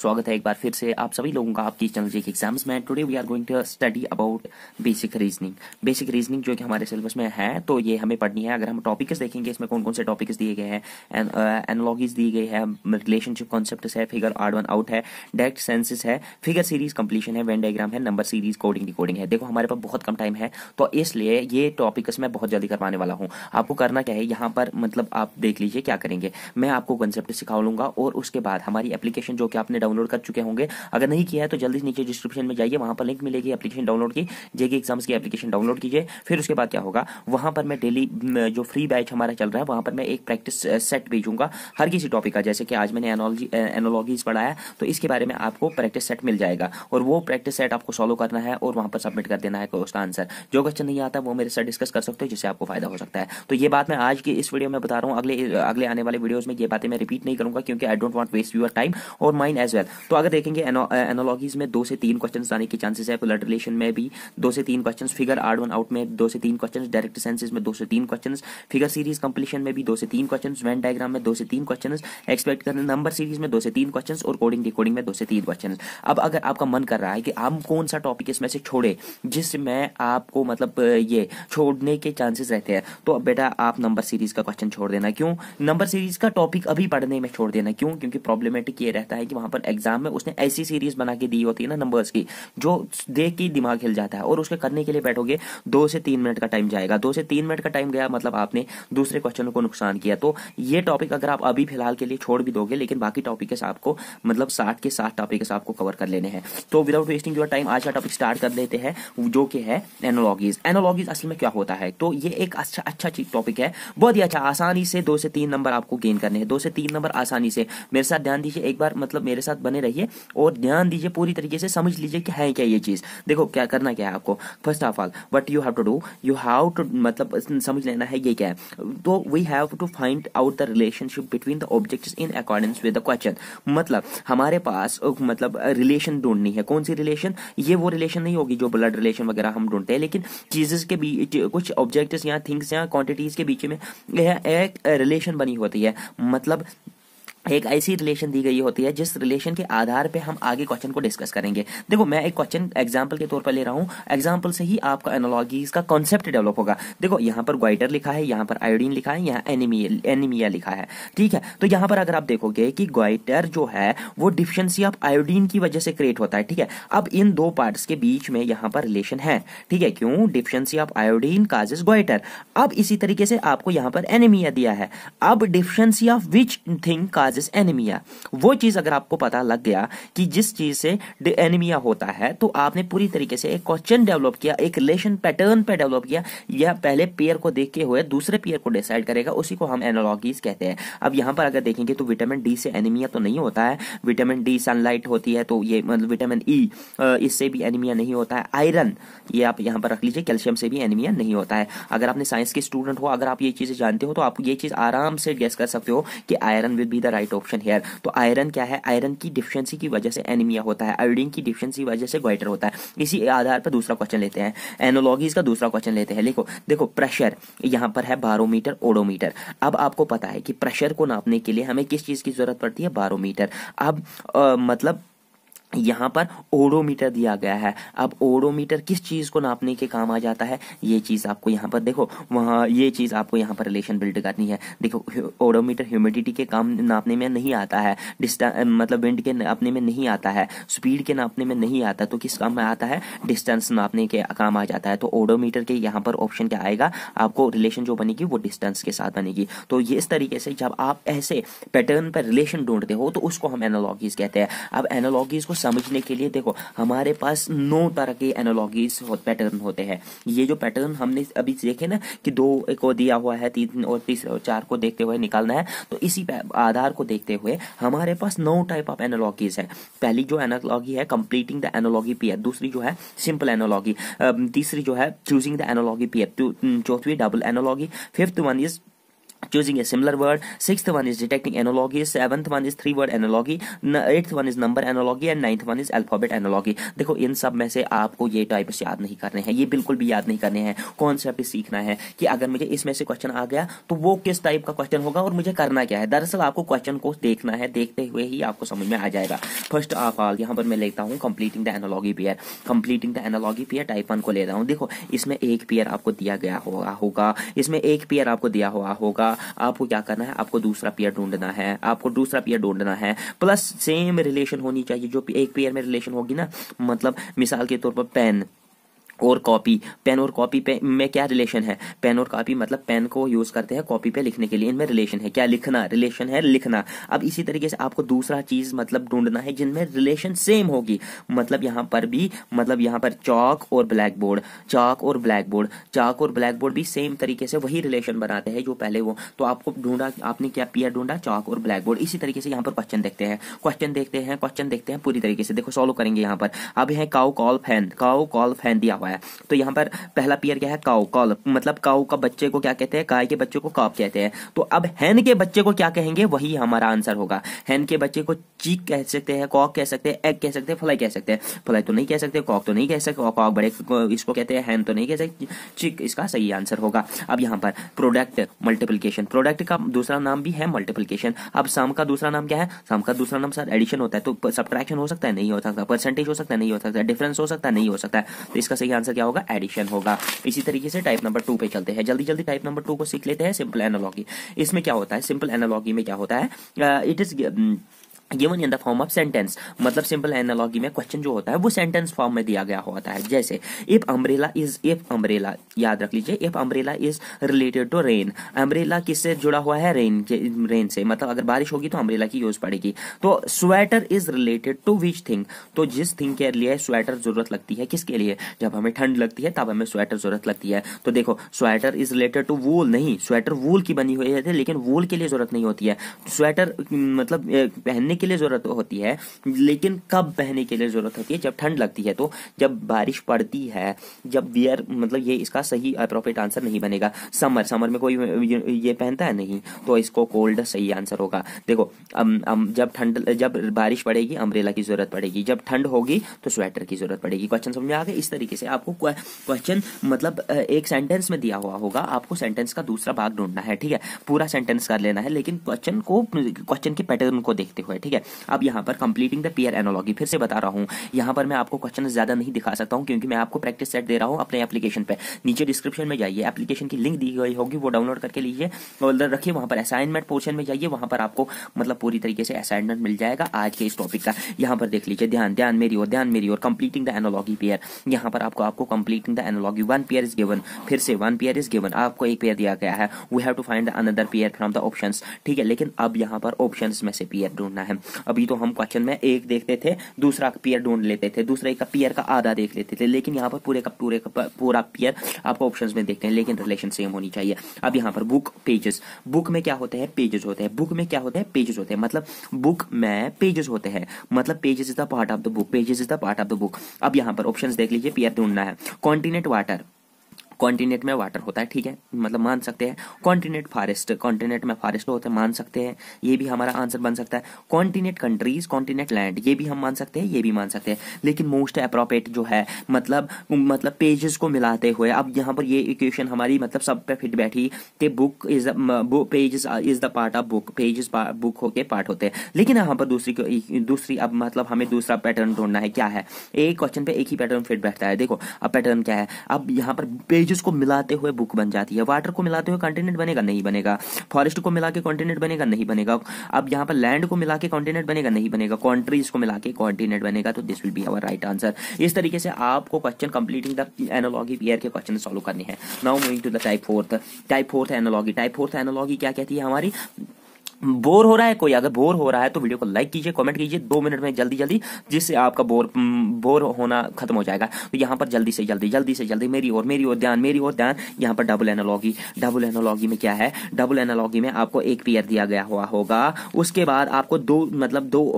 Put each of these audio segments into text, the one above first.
स्वागत है एक बार फिर से आप सभी लोगों का आपकी चैनल जी के एग्जाम्स में today we are going to study about basic reasoning basic reasoning जो कि हमारे सिलेबस में है तो ये हमें पढ़नी है अगर हम टॉपिक्स देखेंगे इसमें कौन कौन से टॉपिक्स दिए गए हैं एनोलॉजीज दी गई है रिलेशनशिप कॉन्सेप्ट है फिगर आर्ड वन आउट है डायरेक्ट सेंसिस है फिगर सीरीज कंप्लीशन है वेन डायग्राम है नंबर सीरीज कोडिंग रिकॉर्डिंग है देखो हमारे पास बहुत कम टाइम है तो इसलिए ये टॉपिक्स मैं बहुत जल्दी करवाने वाला हूँ आपको करना क्या है यहाँ पर मतलब आप देख लीजिए क्या करेंगे मैं आपको कंसेप्ट सिखा लूंगा और उसके बाद हमारी एप्लीकेशन जो कि आपने डाउनलोड कर चुके होंगे अगर नहीं किया है तो जल्दी नीचे डिस्क्रिप्शन में जाइए वहां पर लिंक मिलेगी एप्लीकेशन डाउनलोड की जेके एग्जाम्स की एप्लीकेशन डाउनलोड कीजिए फिर उसके बाद क्या होगा वहां पर मैं डेली जो फ्री बैच हमारा चल रहा है वहां पर मैं एक प्रैक्टिस सेट भेजूंगा हर किसी टॉपिक का जैसे कि आज मैंने एनोलॉजी एनोलॉजीज पढ़ाया तो इसके बारे में आपको प्रैक्टिस सेट मिल जाएगा और वो प्रैक्टिस सेट आपको सॉल्व करना है और वहां पर सबमिट कर देना है उसका आंसर जो क्वेश्चन नहीं आता वो मेरे साथ डिस्कस कर सकते हो जिससे आपको फायदा हो सकता है तो ये बात मैं आज की इस वीडियो में बता रहा हूँ अगले अगले आने वाले वीडियोज में ये बातें मैं रिपीट नहीं करूँगा क्योंकि I don't want waste your time और माइंड एज वेल तो अगर देखेंगे एनोलॉजीज में दो से तीन क्वेश्चन आने के चांसेस है ब्लड तो रिलेशन में भी दो से तीन question figure odd one out में दो से तीन क्वेश्चन डायरेक्ट सेंसेज में दो से तीन क्वेश्चन फिगर सीरीज कंप्लीशन में भी दो से तीन क्वेश्चन वैन डायग्राम में दो से तीन क्वेश्चन एक्सपेक्ट करने नंबर सीरीज में दो से तीन क्वेश्चन और कोडिंग डिकोडिंग में दो से तीन क्वेश्चन अब अगर आपका मन कर रहा है कि आप कौन सा टॉपिक इसमें से छोड़े जिसमें आपको मतलब ये छोड़ने के चांसेस रहते हैं तो बेटा आप नंबर सीरीज का क्वेश्चन छोड़ देना क्यों नंबर सीरीज का टॉपिक अभी पढ़ने में छोड़ देना क्यों क्योंकि प्रॉब्लमेटिक ये रहता है कि वहां पर एग्जाम में उसने ऐसी सीरीज बना के दी होती है ना नंबर्स की जो देख के दिमाग हिल जाता है और उसके करने के लिए बैठोगे दो से तीन मिनट का टाइम जाएगा दो से तीन मिनट का टाइम गया मतलब आपने दूसरे क्वेश्चन को नुकसान किया तो ये टॉपिक अगर आप अभी फिलहाल के लिए छोड़ भी दोगे लेकिन बाकी टॉपिक आपको मतलब साठ के साठ टॉपिक आपको कवर कर लेने हैं तो विदाउट वेस्टिंग योर टाइम आज का टॉपिक स्टार्ट कर लेते हैं जो कि है एनोलॉगीज एनोलॉगीज असल में क्या होता है तो ये एक अच्छा अच्छा टॉपिक है बहुत ही अच्छा आसानी से दो से तीन नंबर आपको गेन करने हैं दो से तीन नंबर आसानी से मेरे साथ ध्यान दीजिए एक बार मतलब मेरे साथ बने रहिए और ध्यान दीजिए पूरी तरीके से समझ लीजिए कि है क्या ये चीज़ देखो क्या करना क्या है आपको first of all what you have to do you have to मतलब समझ लेना है ये क्या है तो we have to find out the relationship between the object in accordance with the question मतलब हमारे पास मतलब रिलेशन ढूंढनी है कौन सी रिलेशन ये वो रिलेशन नहीं होगी जो ब्लड रिलेशन वगैरह हम ढूंढते हैं लेकिन चीजेस के बीच कुछ ऑब्जेक्ट्स या थिंग्स या क्वांटिटीज के बीच में एक रिलेशन बनी होती है मतलब एक ऐसी रिलेशन दी गई होती है जिस रिलेशन के आधार पे हम आगे क्वेश्चन को डिस्कस करेंगे देखो मैं एक क्वेश्चन एग्जाम्पल के तौर पर ले रहा हूँ एग्जाम्पल से ही आपका एनोलॉजी का कॉन्सेप्ट डेवलप होगा देखो यहाँ पर ग्वाइटर लिखा है यहाँ पर आयोडीन लिखा है यहाँ एनिमिया एनिमिया लिखा है ठीक है तो यहाँ पर अगर आप देखोगे कि ग्वाइटर जो है वो डिफिशियंसी ऑफ आयोडीन की वजह से क्रिएट होता है ठीक है अब इन दो पार्ट्स के बीच में यहाँ पर रिलेशन है ठीक है क्यों deficiency of iodine causes goitre अब इसी तरीके से आपको यहाँ पर एनिमिया दिया है अब deficiency of which thing cause causes anaemia वो चीज़ अगर आपको पता लग गया कि जिस चीज़ से एनीमिया होता है तो आपने पूरी तरीके से एक क्वेश्चन डेवलप किया एक रिलेशन पैटर्न पे डेवलप किया यह पहले पेयर को देख के हुए दूसरे पेयर को डिसाइड करेगा उसी को हम एनोलॉगीज कहते हैं अब यहां पर अगर देखेंगे तो विटामिन डी से एनीमिया तो नहीं होता है विटामिन डी सनलाइट होती है तो ये मतलब विटामिन ई e, इससे भी एनीमिया नहीं होता है आयरन ये आप यहां पर रख लीजिए कैल्शियम से भी एनीमिया नहीं होता है अगर आपने साइंस के स्टूडेंट हो अगर आप ये चीज़ें जानते हो तो आप ये चीज़ आराम से गेस कर सकते हो कि iron with be the right right option here तो आयरन क्या है आयरन की डिफिशियंसी की वजह से एनीमिया होता है आयोडीन की डिफिशियंसी की वजह से ग्वाइटर होता है इसी आधार पर दूसरा क्वेश्चन लेते हैं एनोलॉजीज का दूसरा क्वेश्चन लेते हैं देखो देखो प्रेशर यहां पर है बारोमीटर ओडोमीटर अब आपको पता है कि प्रेशर को नापने के लिए हमें किस चीज़ की जरूरत पड़ती है बारोमीटर अब आ, मतलब यहाँ पर ओडोमीटर दिया गया है अब ओडोमीटर किस चीज़ को नापने के काम आ जाता है ये चीज़ आपको यहाँ पर देखो वहां ये चीज़ आपको यहाँ पर रिलेशन बिल्ड करनी है देखो ओडोमीटर ह्यूमिडिटी के काम नापने में नहीं आता है डिस्टा मतलब विंड के नापने में नहीं आता है स्पीड के नापने में नहीं आता तो किस काम में आता है डिस्टेंस नापने के काम आ जाता है तो ओडोमीटर के यहाँ पर ऑप्शन क्या आएगा आपको रिलेशन जो बनेगी वो डिस्टेंस के साथ बनेगी तो ये इस तरीके से जब आप ऐसे पैटर्न पर रिलेशन ढूंढते हो तो उसको हम एनोलॉगीज कहते हैं अब एनोलॉगीज को समझने के लिए देखो हमारे पास नौ तरह के एनोलॉगीज पैटर्न होते हैं ये जो पैटर्न हमने अभी देखे ना कि दो को दिया हुआ है तीन और तीसरे और चार को देखते हुए निकालना है तो इसी आधार को देखते हुए हमारे पास नौ टाइप ऑफ एनोलॉगीज है पहली जो एनोलॉगी है कंप्लीटिंग द एनोलॉगी पीयर दूसरी जो है सिंपल एनोलॉगी तीसरी जो है चूजिंग द एनोलॉगी पीयर चौथी double analogy fifth one is choosing a similar word sixth one is detecting analogy seventh one is three word analogy eighth one is number analogy and ninth one is alphabet analogy देखो इन सब में से आपको ये types याद नहीं करने हैं ये बिल्कुल भी याद नहीं करने हैं कॉन्सेप्ट सीखना है कि अगर मुझे इसमें से क्वेश्चन आ गया तो वो किस टाइप का क्वेश्चन होगा और मुझे करना क्या है दरअसल आपको क्वेश्चन को देखना है देखते हुए ही आपको समझ में आ जाएगा फर्स्ट ऑफ ऑल यहाँ पर मैं लेता हूँ completing the analogy pair completing the analogy pair type one को ले रहा हूँ देखो इसमें एक पेयर आपको दिया गया होगा होगा इसमें एक पेयर आपको दिया हुआ होगा आपको क्या करना है आपको दूसरा पेयर ढूंढना है आपको दूसरा पेयर ढूंढना है प्लस सेम रिलेशन होनी चाहिए जो एक पेयर में रिलेशन होगी ना मतलब मिसाल के तौर पर पेन और कॉपी पेन और कॉपी पे में क्या रिलेशन है पेन और कॉपी मतलब पेन को यूज करते हैं कॉपी पे लिखने के लिए इनमें रिलेशन है क्या लिखना रिलेशन है लिखना अब इसी तरीके से आपको दूसरा चीज मतलब ढूंढना है जिनमें रिलेशन सेम होगी मतलब यहां पर भी मतलब यहां पर चौक और ब्लैक बोर्ड चाक और ब्लैक बोर्ड चाक और ब्लैक बोर्ड भी सेम तरीके से वही रिलेशन बनाते हैं जो पहले वो तो आपको ढूंढा आपने क्या पियर ढूंढा चौक और ब्लैक बोर्ड इसी तरीके से यहाँ पर क्वेश्चन देखते हैं क्वेश्चन देखते हैं क्वेश्चन देखते हैं पूरी तरीके से देखो सॉल्व करेंगे यहाँ पर अब है cow call fan cow call fan दिया हुआ हुआ है तो यहाँ पर पहला पेयर क्या है काउ कॉल मतलब काउ का बच्चे को क्या कहते हैं काय के बच्चे को कॉप कहते हैं तो अब हैन के बच्चे को क्या कहेंगे वही हमारा आंसर होगा हैन के बच्चे को चीक कह सकते हैं कॉक कह सकते हैं एग कह सकते हैं फ्लाई कह सकते हैं फ्लाई तो नहीं कह सकते कॉक तो नहीं कह सकते कॉक बड़े इसको कहते हैं हैन तो नहीं कह सकते चीक इसका सही आंसर होगा अब यहाँ पर प्रोडक्ट मल्टीप्लीकेशन प्रोडक्ट का दूसरा नाम भी है मल्टीप्लीकेशन अब शाम का दूसरा नाम क्या है शाम का दूसरा नाम सर एडिशन होता है तो सब्ट्रैक्शन हो सकता है नहीं हो सकता परसेंटेज हो सकता है नहीं हो सकता डिफरेंस हो सकता है नहीं हो सकता है तो इसका सही आंसर क्या होगा एडिशन होगा इसी तरीके से टाइप नंबर टू पे चलते हैं जल्दी जल्दी टाइप नंबर टू को सीख लेते हैं सिंपल एनोलॉगी इसमें क्या होता है सिंपल एनोलॉगी में क्या होता है it uh, is given in the form of sentence मतलब सिंपल एनालॉगी में क्वेश्चन जो होता है वो सेंटेंस फॉर्म में दिया गया होता है जैसे if umbrella is if umbrella याद रख लीजिए if umbrella is related to rain umbrella किससे जुड़ा हुआ है रेन रेन से मतलब अगर बारिश होगी तो अम्ब्रेला की यूज पड़ेगी तो sweater is related to which thing तो जिस थिंग के लिए स्वेटर जरूरत लगती है किसके लिए जब हमें ठंड लगती है तब हमें स्वेटर जरूरत लगती है तो देखो sweater is related to wool नहीं स्वेटर वूल की बनी हुई है लेकिन वूल के लिए जरूरत नहीं होती है स्वेटर मतलब पहनने के लिए जरूरत होती है लेकिन कब पहनने के लिए जरूरत होती है जब ठंड लगती है तो जब बारिश पड़ती है जब वियर मतलब ये इसका सही अप्रोप्रिएट आंसर नहीं बनेगा समर समर में कोई ये पहनता है नहीं तो इसको कोल्ड सही आंसर होगा देखो अम, अम, जब ठंड जब बारिश पड़ेगी अम्ब्रेला की जरूरत पड़ेगी जब ठंड होगी तो स्वेटर की जरूरत पड़ेगी क्वेश्चन समझ में आ गया इस तरीके से आपको क्वेश्चन मतलब एक सेंटेंस में दिया हुआ होगा आपको सेंटेंस का दूसरा भाग ढूंढना है ठीक है पूरा सेंटेंस कर लेना है लेकिन क्वेश्चन को क्वेश्चन के पैटर्न को देखते हुए ठीक ठीक है अब यहाँ पर कंप्लीटिंग द पेयर एनोलॉजी फिर से बता रहा हूँ यहाँ पर मैं आपको क्वेश्चन ज्यादा नहीं दिखा सकता हूँ क्योंकि मैं आपको प्रैक्टिस सेट दे रहा हूँ अपने एप्लीकेशन पर नीचे डिस्क्रिप्शन में जाइए एप्लीकेशन की लिंक दी गई होगी वो डाउनलोड करके लीजिए और रखिए वहाँ पर असाइनमेंट पोर्शन में जाइए वहाँ पर आपको मतलब पूरी तरीके से असाइनमेंट मिल जाएगा आज के इस टॉपिक का यहाँ पर देख लीजिए ध्यान ध्यान मेरी और ध्यान मेरी और कंप्लीटिंग द एनोलॉगी पेयर यहाँ पर आपको आपको completing the analogy one pair is given फिर से वन पेयर इज गिवन आपको एक पेयर दिया गया है we have to find the another pair from the option ठीक है लेकिन अब यहाँ पर ऑप्शन में से पेयर ढूंढना है अभी तो हम क्वेश्चन में एक देखते थे दूसरा पियर ढूंढ लेते थे दूसरे का पियर का आधा देख लेते थे लेकिन यहाँ पर पूरे का पूरे का पूरा पियर आपको ऑप्शन में देखते हैं लेकिन रिलेशन सेम होनी चाहिए अब यहाँ पर बुक पेजेस बुक में क्या होते हैं पेजेस होते हैं बुक में क्या होते हैं पेजेस होते हैं मतलब बुक में पेजेस होते हैं मतलब pages is the part of the book pages is the part of the book अब यहाँ पर ऑप्शन देख लीजिए पियर ढूंढना है कॉन्टिनेंट वाटर कॉन्टिनेंट में वाटर होता है ठीक है मतलब मान सकते हैं कॉन्टिनेंट फॉरेस्ट कॉन्टिनेंट में फॉरेस्ट होते हैं मान सकते हैं ये भी हमारा आंसर बन सकता है कॉन्टिनेंट कंट्रीज कॉन्टिनेंट लैंड ये भी हम मान सकते हैं ये भी मान सकते हैं लेकिन मोस्ट अप्रोप्रिएट जो है मतलब मतलब पेजेस को मिलाते हुए अब यहाँ पर ये इक्वेशन हमारी मतलब सब पे फिट बैठी कि book is pages is the part of book pages book होके पार्ट होते हैं लेकिन यहाँ पर दूसरी दूसरी अब मतलब हमें दूसरा पैटर्न ढूंढना है क्या है एक क्वेश्चन पे एक ही पैटर्न फिट बैठता है देखो अब पैटर्न क्या है अब यहाँ पर पेज चीज को मिलाते हुए बुक बन जाती है वाटर को मिलाते हुए कॉन्टिनेंट बनेगा नहीं बनेगा फॉरेस्ट को मिला के कॉन्टिनेंट बनेगा नहीं बनेगा अब यहाँ पर लैंड को मिला के कॉन्टिनेंट बनेगा नहीं बनेगा कंट्रीज को मिला के कॉन्टिनेंट बनेगा तो this will be our right answer इस तरीके से आपको question completing the analogy pair के क्वेश्चन सॉल्व करने हैं now moving to the type fourth type fourth analogy type fourth analogy क्या कहती है हमारी बोर हो रहा है कोई अगर बोर हो रहा है तो वीडियो को लाइक कीजिए कमेंट कीजिए दो मिनट में जल्दी जल्दी जिससे आपका बोर बोर होना खत्म हो जाएगा तो यहाँ पर जल्दी से जल्दी जल्दी से जल्दी मेरी और मेरी और ध्यान मेरी और ध्यान यहाँ पर डबल एनोलॉगी डबल एनोलॉगी में क्या है डबल एनोलॉगी में आपको एक पेयर दिया गया हुआ होगा उसके बाद आपको दो मतलब दो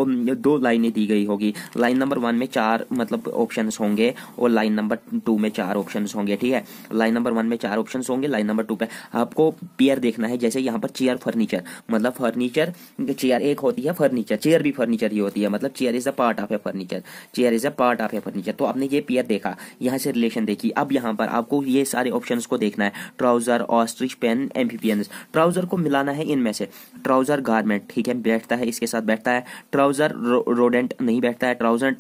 दो लाइने दी गई होगी लाइन नंबर वन में चार मतलब ऑप्शन होंगे और लाइन नंबर टू में चार ऑप्शन होंगे ठीक है लाइन नंबर वन में चार ऑप्शन होंगे लाइन नंबर टू पे आपको पेयर देखना है जैसे यहाँ पर चेयर फर्नीचर मतलब फर्नीचर चेयर एक होती है फर्नीचर चेयर भी फर्नीचर ही होती है मतलब chair is a part of a furniture chair is a part of a furniture तो आपने ये पेयर देखा यहाँ से रिलेशन देखी अब यहाँ पर आपको ये सारे ऑप्शन को देखना है trouser ostrich pen amphibians trouser को मिलाना है इनमें से ट्राउजर गारमेंट ठीक है बैठता है इसके साथ बैठता है ट्राउजर रोडेंट नहीं बैठता है ट्राउजर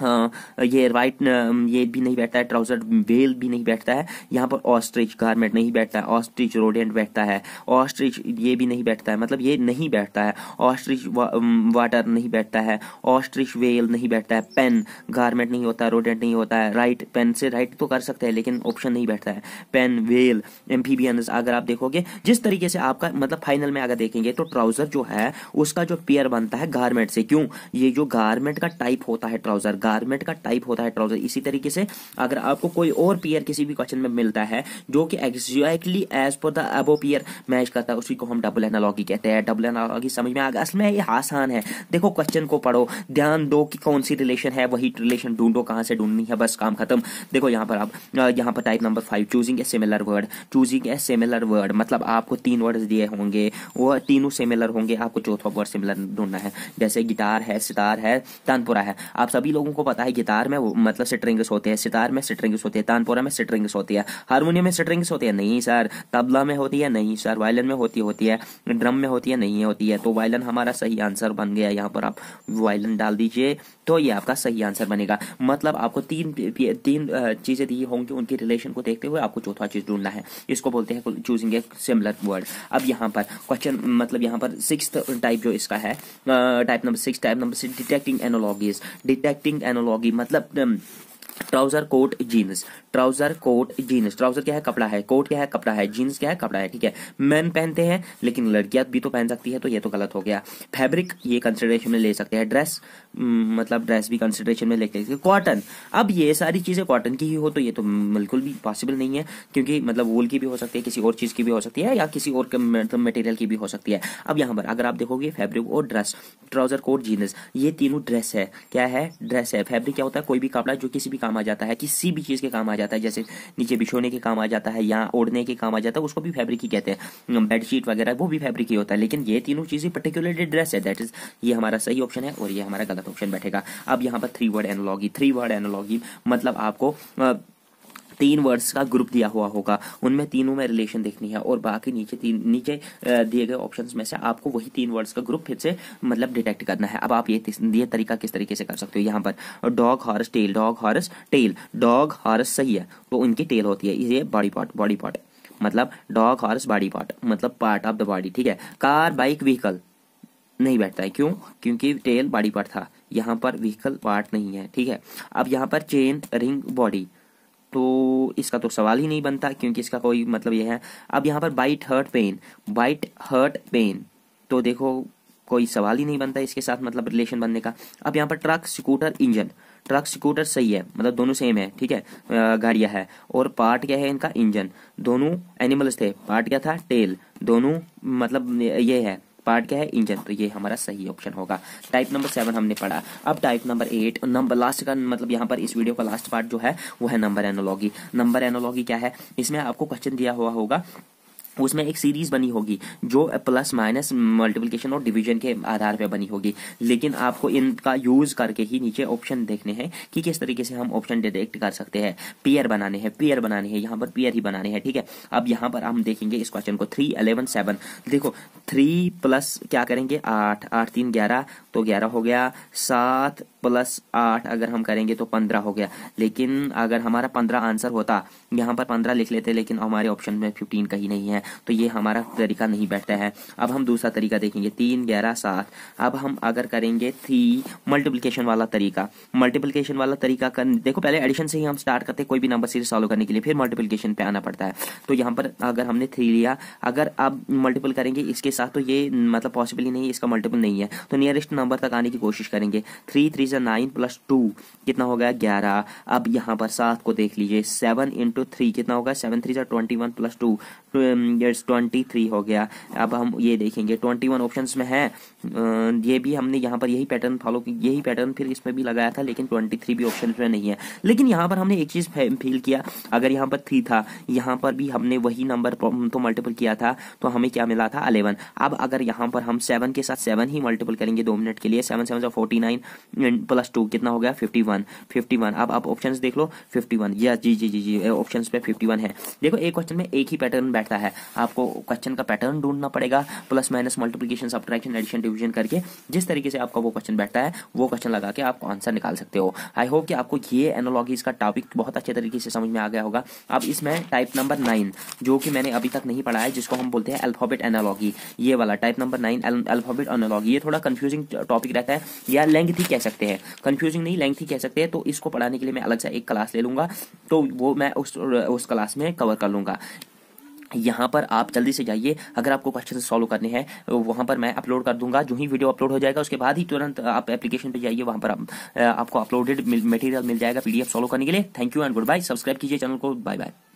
हाँ, ये वाइट ये भी नहीं बैठता है ट्राउजर वेल भी नहीं बैठता है यहाँ पर ऑस्ट्रिच गारमेंट नहीं बैठता है ऑस्ट्रिच रोडेंट बैठता है ऑस्ट्रिच ये भी नहीं बैठता है मतलब ये नहीं बैठता है ऑस्ट्रिच वाटर नहीं बैठता है ऑस्ट्रिच वेल नहीं बैठता है पेन गारमेंट नहीं होता रोडेंट नहीं होता है राइट पेन से राइट तो कर सकते हैं लेकिन ऑप्शन नहीं बैठता है पेन वेल एम्फीबियनस अगर आप देखोगे जिस तरीके से आपका मतलब फाइनल में अगर देखेंगे तो ट्राउजर जो है उसका जो पेयर बनता है गारमेंट से क्यों ये जो गारमेंट का टाइप होता है ट्राउजर गारमेंट का टाइप होता है ट्राउजर इसी तरीके से अगर आपको कोई और पियर किसी भी क्वेश्चन में मिलता है जो कि exactly as per the above match करता है उसी को हम डबल एनालॉगी कहते हैं डबल एनालॉगी समझ में आ गया असल में ये आसान है देखो क्वेश्चन को पढ़ो ध्यान दो कि कौन सी रिलेशन है वही रिलेशन ढूंढो कहाँ से ढूंढनी है बस काम खत्म देखो यहाँ पर आप यहाँ पर type number five choosing a similar word choosing a similar word मतलब आपको तीन वर्ड दिए होंगे वो तीनों सिमिलर होंगे आपको चौथा वर्ड सिमिलर ढूंढना है जैसे गिटार है सितार है तानपुरा है आप सभी लोगों हमको पता है गिटार में मतलब स्ट्रिंग्स होते हैं सितार में स्ट्रिंग्स होते हैं तानपुरा में स्ट्रिंग्स होती है हारमोनियम में स्ट्रिंग्स होते हैं नहीं सर तबला में होती है नहीं सर वायलन में होती होती है ड्रम में होती है नहीं होती है तो वायलन हमारा सही आंसर बन गया यहाँ पर आप वायलन डाल दीजिए तो ये आपका सही आंसर बनेगा मतलब आपको तीन तीन चीज़ें दी होंगी उनकी रिलेशन को देखते हुए आपको चौथा चीज़ ढूंढना है इसको बोलते हैं चूजिंग ए सिमिलर वर्ड अब यहाँ पर क्वेश्चन मतलब यहाँ पर सिक्स टाइप जो इसका है type number six type number six detecting analogies detecting analogy मतलब um, trouser coat jeans trouser coat jeans trouser क्या है कपड़ा है कोट क्या है कपड़ा है जीन्स क्या है कपड़ा है ठीक है मैन पहनते हैं लेकिन लड़कियां भी तो पहन सकती है तो ये तो गलत हो गया फैब्रिक ये कंसिडरेशन में ले सकते हैं ड्रेस मतलब ड्रेस भी कंसिडरेशन में ले सकते कॉटन अब ये सारी चीजें कॉटन की ही हो तो ये तो बिल्कुल भी पॉसिबल नहीं है क्योंकि मतलब वूल की भी हो सकती है किसी और चीज की भी हो सकती है या किसी और मटेरियल मतलब की भी हो सकती है अब यहाँ पर अगर आप देखोगे फैब्रिक और ड्रेस ट्राउजर कोट जीन्स ये तीनों ड्रेस है क्या है ड्रेस है फैब्रिक क्या होता है कोई भी कपड़ा जो किसी भी काम आ जाता है किसी भी चीज़ के काम आ जाता है जैसे नीचे बिछोने के काम आ जाता है या ओढ़ने के काम आ जाता है उसको भी फैब्रिक ही कहते हैं बेडशीट वगैरह वो भी फैब्रिक ही होता है लेकिन ये तीनों चीज़ें पर्टिकुलरली ड्रेस है दैट इज़ ये हमारा सही ऑप्शन है और ये हमारा गलत ऑप्शन बैठेगा अब यहाँ पर three word analogy three word analogy मतलब आपको तीन वर्ड्स का ग्रुप दिया हुआ होगा उनमें तीनों में रिलेशन देखनी है और बाकी नीचे तीन नीचे दिए गए ऑप्शंस में से आपको वही तीन वर्ड्स का ग्रुप फिर से मतलब डिटेक्ट करना है अब आप ये ये तरीका किस तरीके से कर सकते हो यहाँ पर dog horse tail dog horse tail dog horse सही है वो उनकी टेल होती है ये बॉडी पार्ट बॉडी पार्ट मतलब डॉग हॉर्स बॉडी पार्ट मतलब पार्ट ऑफ द बॉडी ठीक है कार बाइक व्हीकल नहीं बैठता है क्यों क्योंकि टेल बॉडी पार्ट था यहाँ पर व्हीकल पार्ट नहीं है ठीक है अब यहाँ पर चेन रिंग बॉडी तो इसका तो सवाल ही नहीं बनता क्योंकि इसका कोई मतलब यह है अब यहाँ पर bite hurt pain bite hurt pain तो देखो कोई सवाल ही नहीं बनता इसके साथ मतलब रिलेशन बनने का अब यहाँ पर truck scooter engine truck scooter सही है मतलब दोनों सेम है ठीक है गाड़िया है और पार्ट क्या है इनका इंजन दोनों एनिमल्स थे पार्ट क्या था टेल दोनों मतलब ये है पार्ट क्या है इंजन तो ये हमारा सही ऑप्शन होगा टाइप नंबर सेवन हमने पढ़ा अब type number eight number last का मतलब यहाँ पर इस वीडियो का लास्ट पार्ट जो है वो है नंबर एनोलॉगी नंबर एनोलॉगी क्या है इसमें आपको क्वेश्चन दिया हुआ होगा उसमें एक सीरीज बनी होगी जो प्लस माइनस मल्टीप्लिकेशन और डिवीजन के आधार पर बनी होगी लेकिन आपको इनका यूज करके ही नीचे ऑप्शन देखने हैं कि किस तरीके से हम ऑप्शन डिटेक्ट कर सकते हैं पीयर बनाने हैं पीयर बनाने हैं यहाँ पर पेयर ही बनाने हैं ठीक है अब यहाँ पर हम देखेंगे इस क्वेश्चन को थ्री अलेवन सेवन देखो थ्री प्लस क्या करेंगे आठ आठ तीन ग्यारह तो ग्यारह हो गया सात प्लस आठ अगर हम करेंगे तो पंद्रह हो गया लेकिन अगर हमारा पंद्रह आंसर होता यहाँ पर पंद्रह लिख लेते लेकिन हमारे ऑप्शन में फिफ्टीन कहीं नहीं है तो ये हमारा तरीका नहीं बैठता है अब हम दूसरा तरीका देखेंगे तीन ग्यारह सात अब हम अगर करेंगे थ्री मल्टीप्लीकेशन वाला तरीका मल्टीप्लीकेशन वाला तरीका कर देखो पहले एडिशन से ही हम स्टार्ट करते हैं कोई भी नंबर सीरीज सॉल्व करने के लिए फिर मल्टीप्लीकेशन पे आना पड़ता है तो यहाँ पर अगर हमने थ्री लिया अगर आप मल्टीपल करेंगे इसके साथ तो ये मतलब पॉसिबल ही नहीं इसका मल्टीपल नहीं है तो नियरेस्ट नंबर तक आने की कोशिश करेंगे थ्री थ्री से नाइन प्लस टू कितना हो गया ग्यारह अब यहाँ पर सात को देख लीजिए सेवन इंटू थ्री कितना होगा सेवन थ्री से twenty one plus two years twenty three हो गया अब हम ये देखेंगे ट्वेंटी वन ऑप्शन में है ये भी हमने यहाँ पर यही पैटर्न फॉलो यही पैटर्न फिर इसमें भी लगाया था लेकिन ट्वेंटी थ्री भी ऑप्शन में नहीं है लेकिन यहाँ पर हमने एक चीज़ फील किया अगर यहाँ पर थ्री था यहाँ पर भी हमने वही नंबर तो मल्टीपल किया था तो हमें क्या मिला था अलेवन अब अगर यहाँ पर हम सेवन के साथ सेवन ही मल्टीपल करेंगे दो मिनट के लिए seven seven forty nine plus two कितना हो गया फिफ्टी वन फिफ्टी वन अब आप ऑप्शन देख लो फिफ्टी वन यस जी जी जी जी ऑप्शन पे फिफ्टी वन है देखो एक क्वेश्चन में एक ही पैटर्न बैठता है आपको क्वेश्चन का पैटर्न ढूंढना पड़ेगा plus minus multiplication subtraction addition division करके जिस तरीके से आपका वो क्वेश्चन बैठता है वो क्वेश्चन लगा के आप आंसर निकाल सकते हो आई होप कि आपको ये एनोलॉजीज का टॉपिक बहुत अच्छे तरीके से समझ में आ गया होगा अब इसमें टाइप नंबर नाइन जो कि मैंने अभी तक नहीं पढ़ा है जिसको हम बोलते हैं अल्फाबेट एनोलॉगी ये वाला type number nine alphabet analogy ये थोड़ा कंफ्यूजिंग टॉपिक रहता है या लेंथ ही कह सकते हैं कंफ्यूजिंग नहीं लेंथ ही कह सकते हैं तो इसको पढ़ाने के लिए मैं अलग से एक क्लास ले लूंगा तो वो मैं उस उस क्लास में कवर कर लूंगा यहाँ पर आप जल्दी से जाइए अगर आपको क्वेश्चन सॉल्व करने हैं वहाँ पर मैं अपलोड कर दूंगा जो ही वीडियो अपलोड हो जाएगा उसके बाद ही तुरंत आप एप्लीकेशन पे जाइए वहाँ पर आप, आपको अपलोडेड मटेरियल मिल जाएगा पीडीएफ सॉल्व करने के लिए thank you and good bye subscribe कीजिए चैनल को बाय बाय